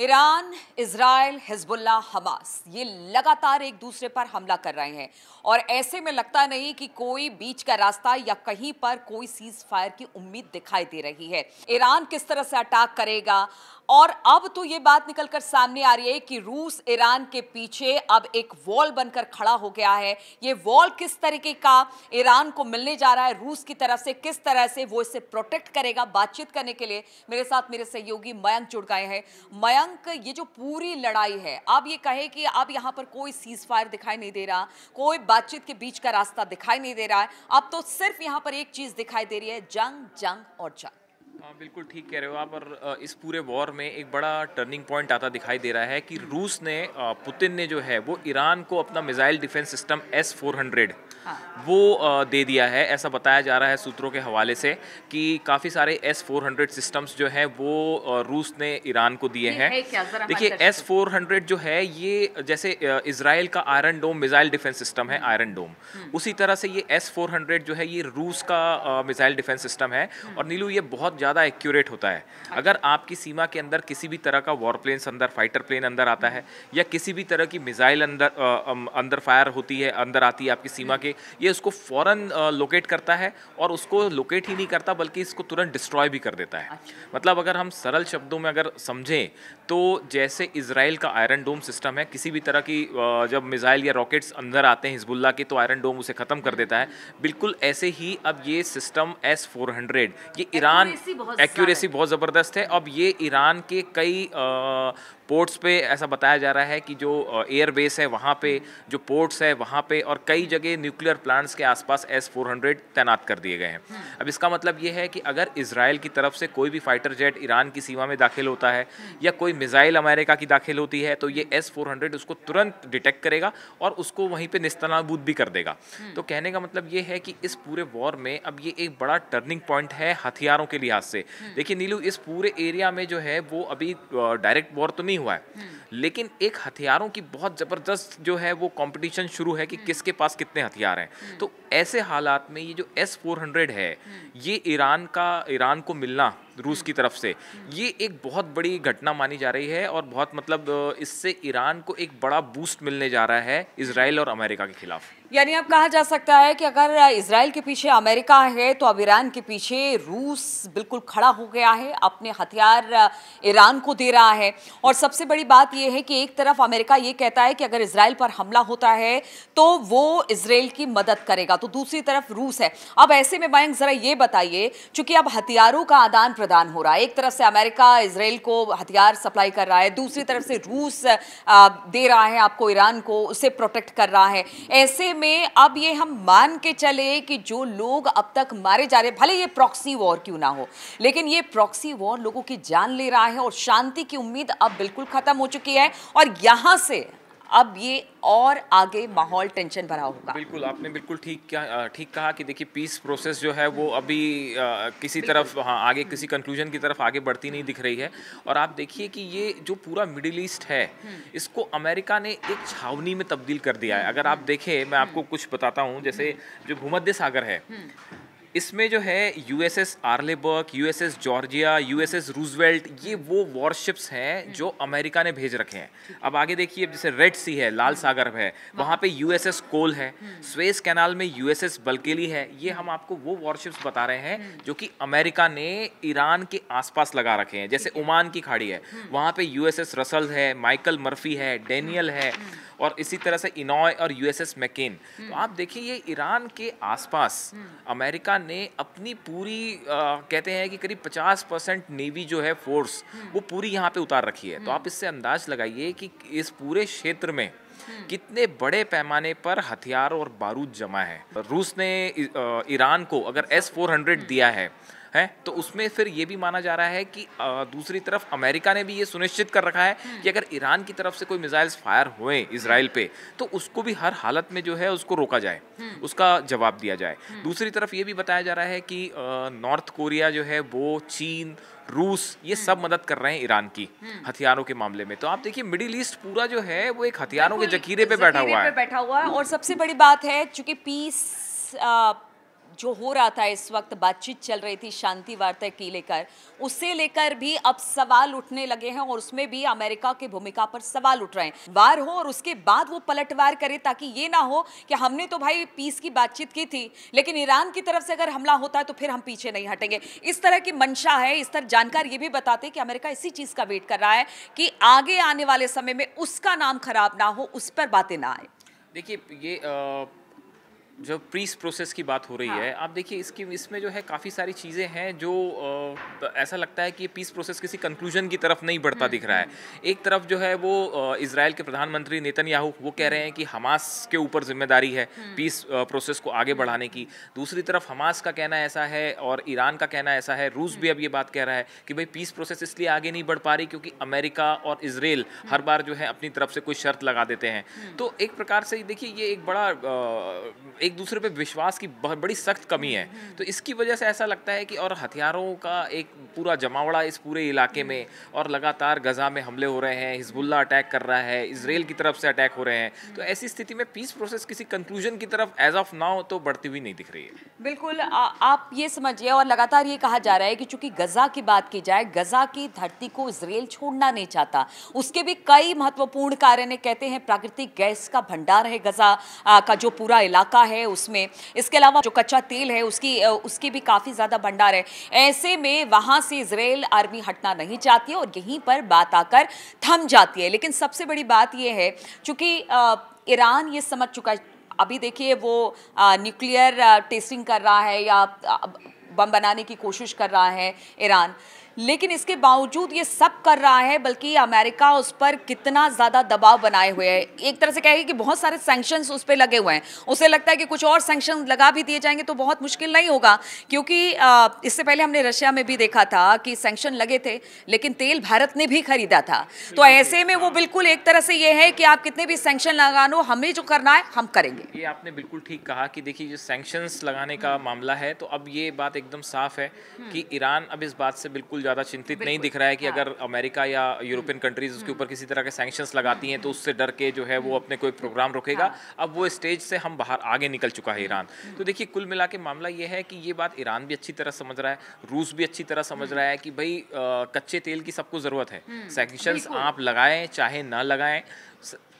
Iran Israel Hezbollah Hamas ये लगातार एक दूसरे पर हमला कर रहे हैं और ऐसे में लगता नहीं कि कोई बीच का रास्ता या कहीं पर कोई सीज फायर की उम्मीद दिखाई दे रही है ईरान किस तरह से अटैक करेगा और अब तो ये बात निकलकर सामने आ रही है कि रूस ईरान के पीछे अब एक वॉल बनकर खड़ा हो गया है ये वॉल किस तरीके का ईरान को मिलने जा रहा है रूस की तरफ से किस तरह से वो इसे प्रोटेक्ट करेगा बातचीत करने के लिए मेरे साथ मेरे सहयोगी मयंक जुड़ गए हैं मयंक ये जो पूरी लड़ाई है आप ये कहें कि अब यहाँ पर कोई सीज फायर दिखाई नहीं दे रहा कोई बातचीत के बीच का रास्ता दिखाई नहीं दे रहा है अब तो सिर्फ यहाँ पर एक चीज दिखाई दे रही है जंग जंग और जंग हाँ बिल्कुल ठीक कह रहे हो आप और इस पूरे वॉर में एक बड़ा टर्निंग पॉइंट आता दिखाई दे रहा है कि रूस ने पुतिन ने जो है वो ईरान को अपना missile defence system S four hundred वो दे दिया है ऐसा बताया जा रहा है सूत्रों के हवाले से कि काफ़ी सारे एस फोर हंड्रेड सिस्टम्स जो हैं वो रूस ने ईरान को दिए हैं है देखिए एस फोर हंड्रेड जो है ये जैसे इसराइल का iron dome missile defence system है आयरन डोम हम्म। उसी तरह से ये एस फोर हंड्रेड जो है ये रूस का मिसाइल डिफेंस सिस्टम है हम्म। और नीलू ये बहुत ज़्यादा एक्यूरेट होता है अगर आपकी सीमा के अंदर किसी भी तरह का वॉर प्लेन अंदर फाइटर प्लेन अंदर आता है या किसी भी तरह की मिज़ाइल अंदर अंदर फायर होती है अंदर आती है आपकी सीमा के ये उसको फ़ौरन लोकेट करता है और उसको लोकेट ही नहीं करता बल्कि इसको तुरंत डिस्ट्रॉय भी कर देता है अच्छा। मतलब अगर हम सरल शब्दों में अगर समझें तो जैसे इसराइल का आयरन डोम सिस्टम है किसी भी तरह की जब मिज़ाइल या रॉकेट्स अंदर आते हैं हिजबुल्ला के तो आयरन डोम उसे ख़त्म कर देता है बिल्कुल ऐसे ही अब ये सिस्टम एस फोर हंड्रेड ये अच्छा, तो ईरान एक्यूरेसी बहुत ज़बरदस्त है अब ये ईरान के कई पोर्ट्स पे ऐसा बताया जा रहा है कि जो एयर बेस है वहाँ पे जो पोर्ट्स है वहाँ पे और कई जगह न्यूक्लियर प्लांट्स के आसपास एस फोर तैनात कर दिए गए हैं अब इसका मतलब ये है कि अगर इसराइल की तरफ से कोई भी फाइटर जेट ईरान की सीमा में दाखिल होता है या कोई मिज़ाइल अमेरिका की दाखिल होती है तो ये एस उसको तुरंत डिटेक्ट करेगा और उसको वहीं पर निस्तनाबूद भी कर देगा तो कहने का मतलब ये है कि इस पूरे वॉर में अब ये एक बड़ा टर्निंग पॉइंट है हथियारों के लिहाज से देखिए नीलू इस पूरे एरिया में जो है वो अभी डायरेक्ट वॉर तो नहीं नहीं हुआ है हम्म। लेकिन एक हथियारों की बहुत ज़बरदस्त जो है वो कंपटीशन शुरू है कि हम्म। किसके पास कितने हथियार हैं हम्म। तो ऐसे हालात में ये जो एस फोर हंड्रेड है ये ईरान का ईरान को मिलना रूस की तरफ से ये एक बहुत बड़ी घटना मानी जा रही है और बहुत मतलब इससे ईरान को एक बड़ा बूस्ट मिलने जा रहा है इसराइल और अमेरिका के खिलाफ यानी अब कहा जा सकता है कि अगर इसराइल के पीछे अमेरिका है तो अब ईरान के पीछे रूस बिल्कुल खड़ा हो गया है अपने हथियार ईरान को दे रहा है और सबसे बड़ी बात यह है कि एक तरफ अमेरिका ये कहता है कि अगर इसराइल पर हमला होता है तो वो इसराइल की मदद करेगा तो दूसरी तरफ रूस है अब ऐसे में मयंक ज़रा ये बताइए चूंकि अब हथियारों का आदान प्रदान हो रहा है एक तरफ से अमेरिका इसराइल को हथियार सप्लाई कर रहा है दूसरी तरफ से रूस दे रहा है आपको ईरान को उसे प्रोटेक्ट कर रहा है ऐसे में अब ये हम मान के चले कि जो लोग अब तक मारे जा रहे भले ये प्रॉक्सी वॉर क्यों ना हो लेकिन ये प्रॉक्सी वॉर लोगों की जान ले रहा है और शांति की उम्मीद अब बिल्कुल खत्म हो चुकी है और यहाँ से अब ये और आगे माहौल टेंशन भरा होगा बिल्कुल आपने बिल्कुल ठीक क्या ठीक कहा कि देखिए पीस प्रोसेस जो है वो अभी आ, किसी तरफ हाँ आगे किसी कंक्लूजन की तरफ आगे बढ़ती नहीं दिख रही है और आप देखिए कि ये जो पूरा मिडिल ईस्ट है हम्म। इसको अमेरिका ने एक छावनी में तब्दील कर दिया है अगर आप देखें मैं आपको हम्म। कुछ बताता हूँ जैसे जो भूमध्य सागर है हम्म। इसमें जो है U S S Arleigh Burke U S S Georgia U S S Roosevelt ये वो वॉरशिप्स हैं हम्म। जो अमेरिका ने भेज रखे हैं अब आगे देखिए जैसे रेड सी है लाल सागर है हाँ। वहाँ पे यू एस एस कोल है स्वेस हम्म। कैनाल में यू एस एस बल्केली है ये हम हम्म। आपको वो वॉरशिप्स बता रहे हैं जो कि अमेरिका ने ईरान के आसपास लगा रखे हैं जैसे ओमान की खाड़ी है वहाँ पे यू एस एस रसल है माइकल मर्फी है डेनियल है और इसी तरह से इनॉय और यू एस एस मैकेन तो आप देखिए ये ईरान के आसपास अमेरिका ने अपनी पूरी आ, कहते हैं कि करीब 50 परसेंट नेवी जो है फोर्स हम्म। वो पूरी यहाँ पे उतार रखी है तो आप हम्म। इससे अंदाज लगाइए कि इस पूरे क्षेत्र में हम्म। कितने बड़े पैमाने पर हथियार और बारूद जमा है रूस ने ईरान को अगर अच्छा। एस फोर दिया है है तो उसमें फिर ये भी माना जा रहा है कि दूसरी तरफ अमेरिका ने भी ये सुनिश्चित कर रखा है हम्म। कि अगर ईरान की तरफ से कोई मिसाइल्स फायर हुए इसराइल पे तो उसको भी हर हालत में जो है उसको रोका जाए हम्म। उसका जवाब दिया जाए हम्म। दूसरी तरफ ये भी बताया जा रहा है कि नॉर्थ कोरिया जो है वो चीन रूस ये सब मदद कर रहे हैं ईरान की हथियारों के मामले में तो आप देखिए मिडिल ईस्ट पूरा जो है वो एक हथियारों के जखीरे पे बैठा हुआ है बैठा हुआ है और सबसे बड़ी बात है चूंकि पीस जो हो रहा था इस वक्त बातचीत चल रही थी शांति वार्ता की लेकर उसे लेकर भी अब सवाल उठने लगे हैं और उसमें भी अमेरिका की भूमिका पर सवाल उठ रहे हैं वार हो और उसके बाद वो पलटवार करे ताकि ये ना हो कि हमने तो भाई पीस की बातचीत की थी लेकिन ईरान की तरफ से अगर हमला होता है तो फिर हम पीछे नहीं हटेंगे इस तरह की मंशा है इस तरह जानकार ये भी बताते कि अमेरिका इसी चीज़ का वेट कर रहा है कि आगे आने वाले समय में उसका नाम खराब ना हो उस पर बातें ना आए देखिए ये आ... जो प्रीस प्रोसेस की बात हो रही हाँ. है आप देखिए इसकी इसमें जो है काफ़ी सारी चीज़ें हैं जो आ, ऐसा लगता है कि पीस प्रोसेस किसी कंक्लूजन की तरफ नहीं बढ़ता हम्म, दिख रहा है हम्म, हम्म। एक तरफ जो है वो इसराइल के प्रधानमंत्री नेतन याहू वो कह रहे हैं कि हमास के ऊपर जिम्मेदारी है पीस प्रोसेस को आगे बढ़ाने की दूसरी तरफ हमास का कहना ऐसा है और ईरान का कहना ऐसा है रूस भी अब ये बात कह रहा है कि भाई पीस प्रोसेस इसलिए आगे नहीं बढ़ पा रही क्योंकि अमेरिका और इसराइल हर बार जो है अपनी तरफ से कोई शर्त लगा देते हैं तो एक प्रकार से देखिए ये एक बड़ा एक दूसरे पे विश्वास की बहुत बड़ी सख्त कमी है हम्म, हम्म। तो इसकी वजह से ऐसा लगता है कि और हथियारों का एक पूरा जमावड़ा इस पूरे इलाके में हम्म। और लगातार गजा में हमले हो रहे हैं हिजबुल्ला अटैक कर रहा है इसराइल की तरफ से अटैक हो रहे हैं तो ऐसी स्थिति में पीस प्रोसेस किसी कंक्लूजन की तरफ एज ऑफ नाउ तो बढ़ती हुई नहीं दिख रही है बिल्कुल आ, आप ये समझिए और लगातार ये कहा जा रहा है कि चूंकि गजा की बात की जाए गजा की धरती को इसराइल छोड़ना नहीं चाहता उसके भी कई महत्वपूर्ण कारण कहते हैं प्राकृतिक गैस का भंडार है गजा का जो पूरा इलाका है है उसमें इसके अलावा जो कच्चा तेल है उसकी उसकी भी काफ़ी ज़्यादा भंडार है ऐसे में वहाँ से इसराइल आर्मी हटना नहीं चाहती और यहीं पर बात आकर थम जाती है लेकिन सबसे बड़ी बात यह है चूँकि ईरान ये समझ चुका है अभी देखिए वो न्यूक्लियर टेस्टिंग कर रहा है या बम बनाने की कोशिश कर रहा है ईरान लेकिन इसके बावजूद ये सब कर रहा है बल्कि अमेरिका उस पर कितना ज़्यादा दबाव बनाए हुए है एक तरह से कहेगी कि बहुत सारे सैंक्शंस उस पर लगे हुए हैं उसे लगता है कि कुछ और सैंक्शन लगा भी दिए जाएंगे तो बहुत मुश्किल नहीं होगा क्योंकि इससे पहले हमने रशिया में भी देखा था कि सैंक्शन लगे थे लेकिन तेल भारत ने भी खरीदा था तो ऐसे में वो हाँ। बिल्कुल एक तरह से ये है कि आप कितने भी सैंक्शन लगा लो हमें जो करना है हम करेंगे ये आपने बिल्कुल ठीक कहा कि देखिए जो सैंक्शंस लगाने का हम्म। मामला है तो अब ये बात एकदम साफ है हम्म। कि ईरान अब इस बात से बिल्कुल ज़्यादा चिंतित नहीं दिख रहा है कि हाँ। अगर अमेरिका या यूरोपियन कंट्रीज उसके हम्म। ऊपर किसी तरह के सैंक्शंस लगाती हैं तो उससे डर के जो है वो हम्म। अपने कोई प्रोग्राम रोकेगा हाँ। अब वो स्टेज से हम बाहर आगे निकल चुका है हम्म। ईरान तो देखिए कुल मिला के मामला ये है कि ये बात ईरान भी अच्छी तरह समझ रहा है रूस भी अच्छी तरह समझ रहा है कि भाई कच्चे तेल की सबको ज़रूरत है सैंक्शंस आप लगाएं चाहे ना लगाएं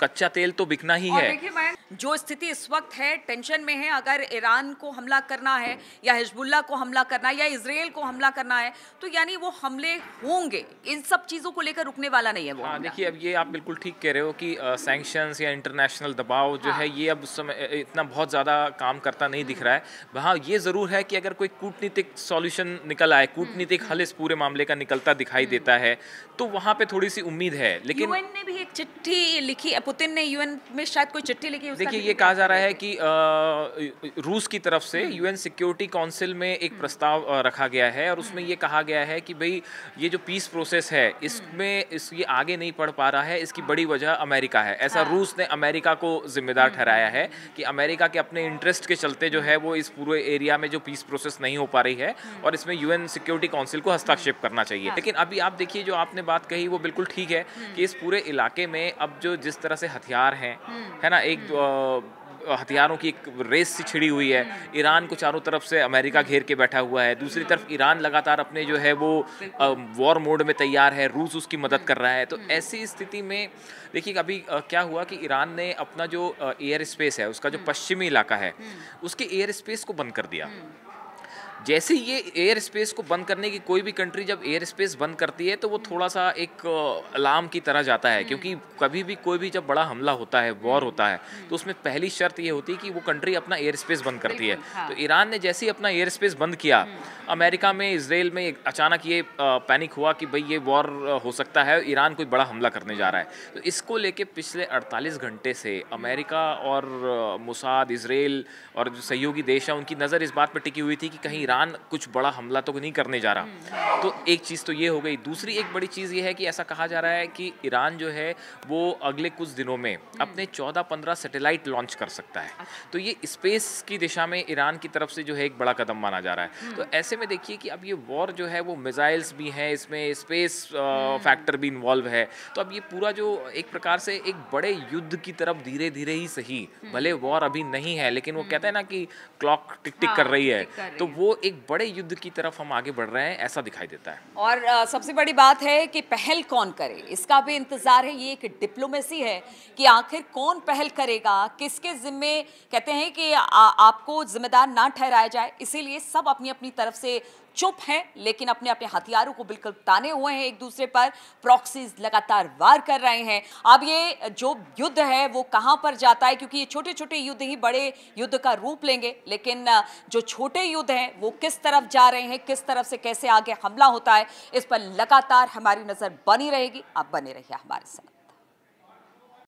कच्चा तेल तो बिकना ही है जो स्थिति इस वक्त है टेंशन में है अगर ईरान को हमला करना है या हिजबुल्ला को हमला करना है या इसराइल को हमला करना है तो यानी वो हमले होंगे इन सब चीज़ों को लेकर रुकने वाला नहीं है वो हाँ देखिए अब ये आप बिल्कुल ठीक कह रहे हो कि सैंक्शंस या इंटरनेशनल दबाव जो हाँ। है ये अब उस समय इतना बहुत ज़्यादा काम करता नहीं दिख रहा है वहाँ हम्म। ये ज़रूर है कि अगर कोई कूटनीतिक सोल्यूशन निकल आए कूटनीतिक हम्म। हल इस पूरे मामले का निकलता दिखाई हम्म। देता है तो वहाँ पर थोड़ी सी उम्मीद है लेकिन ने भी एक चिट्ठी लिखी पुतिन ने यूएन में शायद कोई चिट्ठी लिखी देखिए ये कहा जा रहा है कि रूस की तरफ से यूएन सिक्योरिटी काउंसिल में एक हम्म। प्रस्ताव रखा गया है और उसमें हम्म। ये कहा गया है कि भाई ये जो पीस प्रोसेस है इसमें हम्म। इस ये आगे नहीं पढ़ पा रहा है इसकी बड़ी हाँ। वजह अमेरिका है ऐसा हाँ। रूस ने अमेरिका को जिम्मेदार ठहराया है कि अमेरिका के अपने इंटरेस्ट के चलते जो है वो इस पूरे एरिया में जो पीस प्रोसेस नहीं हो पा रही है और इसमें यूएन सिक्योरिटी काउंसिल को हस्ताक्षेप करना चाहिए हाँ। लेकिन अभी आप देखिए जो आपने बात कही वो बिल्कुल ठीक है कि इस पूरे इलाके में अब जो जिस तरह से हथियार हैं हम्म, है ना एक हम्म। हथियारों की एक रेस सी छिड़ी हुई है हम्म। ईरान को चारों तरफ से अमेरिका घेर के बैठा हुआ है दूसरी तरफ ईरान लगातार अपने जो है वो वॉर मोड में तैयार है रूस उसकी मदद कर रहा है तो ऐसी स्थिति में देखिए अभी क्या हुआ कि ईरान ने अपना जो एयर स्पेस है उसका जो पश्चिमी इलाका है उसके एयर स्पेस को बंद कर दिया जैसे ही ये एयर स्पेस को बंद करने की कोई भी कंट्री जब एयर स्पेस बंद करती है तो वो थोड़ा सा एक अलार्म की तरह जाता है हम्म। क्योंकि कभी भी कोई भी जब बड़ा हमला होता है वॉर होता है हम्म। तो उसमें पहली शर्त ये होती है कि वो कंट्री अपना एयर स्पेस बंद करती है हाँ। तो ईरान ने जैसे ही अपना एयर स्पेस बंद किया हम्म। अमेरिका में इसराइल में अचानक ये पैनिक हुआ कि भाई ये वॉर हो सकता है ईरान कोई बड़ा हमला करने जा रहा है तो इसको लेके पिछले 48 घंटे से अमेरिका और मुसाद इसराइल और जो सहयोगी देश हैं उनकी नज़र इस बात पर टिकी हुई थी कि कहीं ईरान ईरान कुछ बड़ा हमला तो नहीं करने जा रहा हम्म। तो एक चीज़ तो ये हो गई दूसरी एक बड़ी चीज़ ये है कि ऐसा कहा जा रहा है कि ईरान जो है वो अगले कुछ दिनों में हम्म। अपने चौदह पंद्रह सेटेलाइट लॉन्च कर सकता है अच्छा। तो ये स्पेस की दिशा में ईरान की तरफ से जो है एक बड़ा कदम माना जा रहा है हम्म। तो ऐसे में देखिए कि अब ये वॉर जो है वो मिज़ाइल्स भी हैं इसमें स्पेस फैक्टर भी इन्वॉल्व है तो अब ये पूरा जो एक प्रकार से एक बड़े युद्ध की तरफ धीरे धीरे ही सही भले वॉर अभी नहीं है लेकिन वो कहते हैं ना कि क्लॉक टिक हाँ, टिक कर रही तो है तो वो एक बड़े युद्ध की तरफ हम आगे बढ़ रहे हैं ऐसा दिखाई देता है और आ, सबसे बड़ी बात है कि पहल कौन करे इसका भी इंतज़ार है ये एक डिप्लोमेसी है कि आखिर कौन पहल करेगा किसके जिम्मे कहते हैं कि आ, आपको जिम्मेदार ना ठहराया जाए इसीलिए सब अपनी अपनी तरफ से चुप हैं लेकिन अपने अपने हथियारों को बिल्कुल ताने हुए हैं एक दूसरे पर प्रॉक्सीज लगातार वार कर रहे हैं अब ये जो युद्ध है वो कहाँ पर जाता है क्योंकि ये छोटे छोटे युद्ध ही बड़े युद्ध का रूप लेंगे लेकिन जो छोटे युद्ध हैं वो किस तरफ जा रहे हैं किस तरफ से कैसे आगे हमला होता है इस पर लगातार हमारी नज़र बनी रहेगी आप बने रहिए हमारे साथ